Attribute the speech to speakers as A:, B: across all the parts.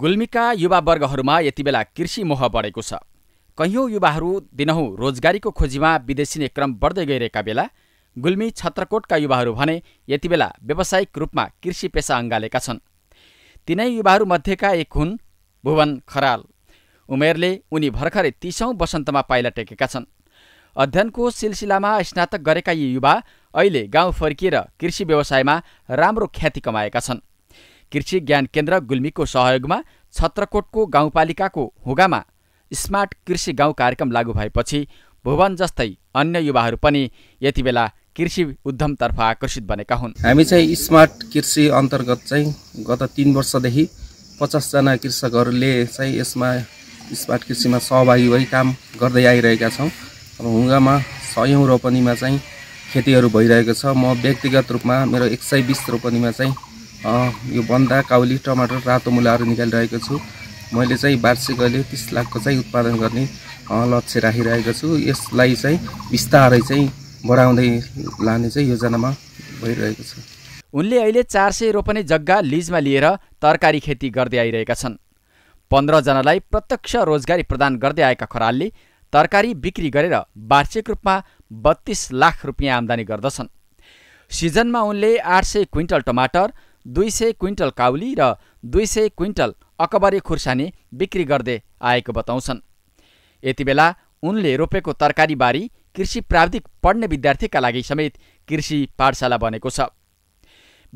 A: गुल्मीका युवावर्गहरूमा यति बेला कृषि मोह बढेको छ कैयौँ युवाहरू दिनहुँ रोजगारीको खोजीमा विदेशी नै क्रम बढ्दै गइरहेका बेला गुल्मी छत्रकोटका युवाहरू भने यति बेला व्यावसायिक रूपमा कृषि पेसा अँगालेका छन् तिनै युवाहरूमध्येका एक हुन् भुवन खराल उमेरले उनी भर्खरै तिसौँ वसन्तमा पाइला टेकेका छन् अध्ययनको सिलसिलामा स्नातक गरेका यी युवा अहिले गाउँ फर्किएर कृषि व्यवसायमा राम्रो ख्याति कमाएका छन् कृषि ज्ञान केन्द्र गुल्मीको सहयोगमा छत्रकोटको गाउँपालिकाको हुगामा स्मार्ट कृषि गाउँ कार्यक्रम लागू भएपछि भुवन जस्तै अन्य युवाहरू पनि यति बेला कृषि उद्यमतर्फ आकर्षित बनेका हुन् हामी
B: चाहिँ स्मार्ट कृषि अन्तर्गत चाहिँ गत तिन वर्षदेखि पचासजना कृषकहरूले चाहिँ यसमा स्मार्ट कृषिमा सहभागी भई काम गर्दै आइरहेका छौँ अब हुँगामा सयौँ रोपनीमा चाहिँ खेतीहरू भइरहेको छ म व्यक्तिगत रूपमा मेरो एक सय बिस रोपनीमा चाहिँ यो बन्दा काउली टमाटर रातो मुलाहरू निकालिरहेको छु मैले चाहिँ वार्षिक अहिले तिस लाखको चाहिँ उत्पादन गर्ने लक्ष्य राखिरहेको छु यसलाई चाहिँ बिस्तारै चाहिँ बढाउँदै लाने चाहिँ योजनामा भइरहेको छ उनले अहिले चार
A: सय रोपने जग्गा लिजमा लिएर तरकारी खेती गर्दै आइरहेका छन् पन्ध्रजनालाई प्रत्यक्ष रोजगारी प्रदान गर्दै आएका खरालले तरकारी बिक्री गरेर वार्षिक रूपमा बत्तीस लाख रुपियाँ आम्दानी गर्दछन् सिजनमा उनले आठ सय क्विन्टल टमाटर दुई सय क्विन्टल काउली र दुई सय क्विन्टल अकबरे खुर्सानी बिक्री गर्दै आएको बताउँछन् यतिबेला उनले रोपेको तरकारीबारी कृषि प्राविधिक पढ्ने विद्यार्थीका लागि समेत कृषि पाठशाला बनेको छ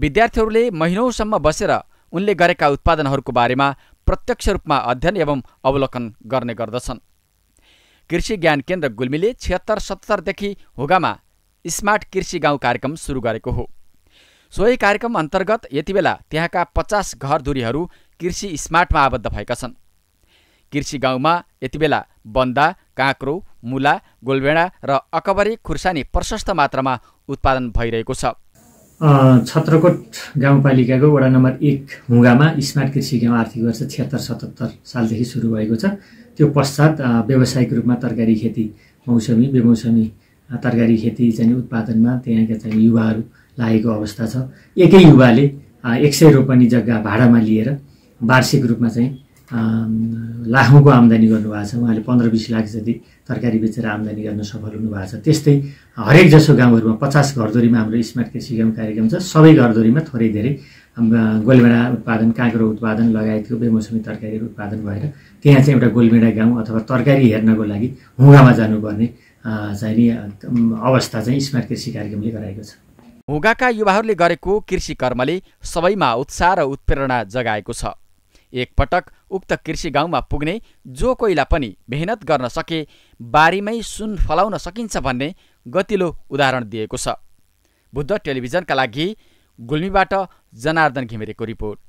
A: विद्यार्थीहरूले महिनौसम्म बसेर उनले गरेका उत्पादनहरूको बारेमा प्रत्यक्ष रूपमा अध्ययन एवं अवलोकन गर्ने गर्दछन् कृषि ज्ञान केन्द्र गुल्मीले छिहत्तर सत्तरदेखि हुगामा स्मार्ट कृषि गाउँ कार्यक्रम सुरु गरेको हो सोही कार्यक्रम अन्तर्गत यति बेला त्यहाँका पचास घरधुरीहरू कृषि स्मार्टमा आबद्ध भएका छन् कृषि गाउँमा यति बेला बन्दा काँक्रो मुला गोलभेडा र अकबरी खुर्सानी प्रशस्त मात्रामा उत्पादन भइरहेको छ
C: छत्रकोट गाउँपालिकाको वडा नम्बर एक हुँगामा स्मार्ट कृषि गाउँ आर्थिक वर्ष छिहत्तर सतहत्तर सालदेखि सुरु भएको छ त्यो पश्चात व्यावसायिक रूपमा तरकारी खेती मौसमी बेमौसमी तरकारी खेती चाहिँ उत्पादनमा त्यहाँका चाहिँ युवाहरू लागेको अवस्था छ एकै युवाले एक सय रोपनी जग्गा भाडामा लिएर वार्षिक रूपमा चाहिँ लाखौँको आम्दानी गर्नुभएको छ उहाँले पन्ध्र बिस लाख जति तरकारी बेचेर आम्दानी गर्न सफल हुनुभएको छ त्यस्तै हरेक जसो गाउँहरूमा पचास घरधुरीमा हाम्रो स्मार्ट कृषि गाउँ कार्यक्रम छ सबै घरधुरीमा थोरै धेरै गोलमेडा उत्पादन काँक्रो उत्पादन लगायतको बेमौसमी तरकारी उत्पादन भएर त्यहाँ चाहिँ एउटा गोलमेडा गाउँ अथवा तरकारी हेर्नको लागि हुँगामा जानुपर्ने चाहिँ नि अवस्था चाहिँ स्मार्ट कृषि कार्यक्रमले गराएको छ
A: हुगाका युवाहरूले गरेको कृषि कर्मले सबैमा उत्साह र उत्प्रेरणा जगाएको छ एकपटक उक्त कृषि गाउँमा पुग्ने जो कोइला पनि मेहनत गर्न सके बारीमै सुन फलाउन सकिन्छ भन्ने गतिलो उदाहरण दिएको छ बुद्ध टेलिभिजनका लागि गुल्मीबाट जनार्दन घिमिरेको रिपोर्ट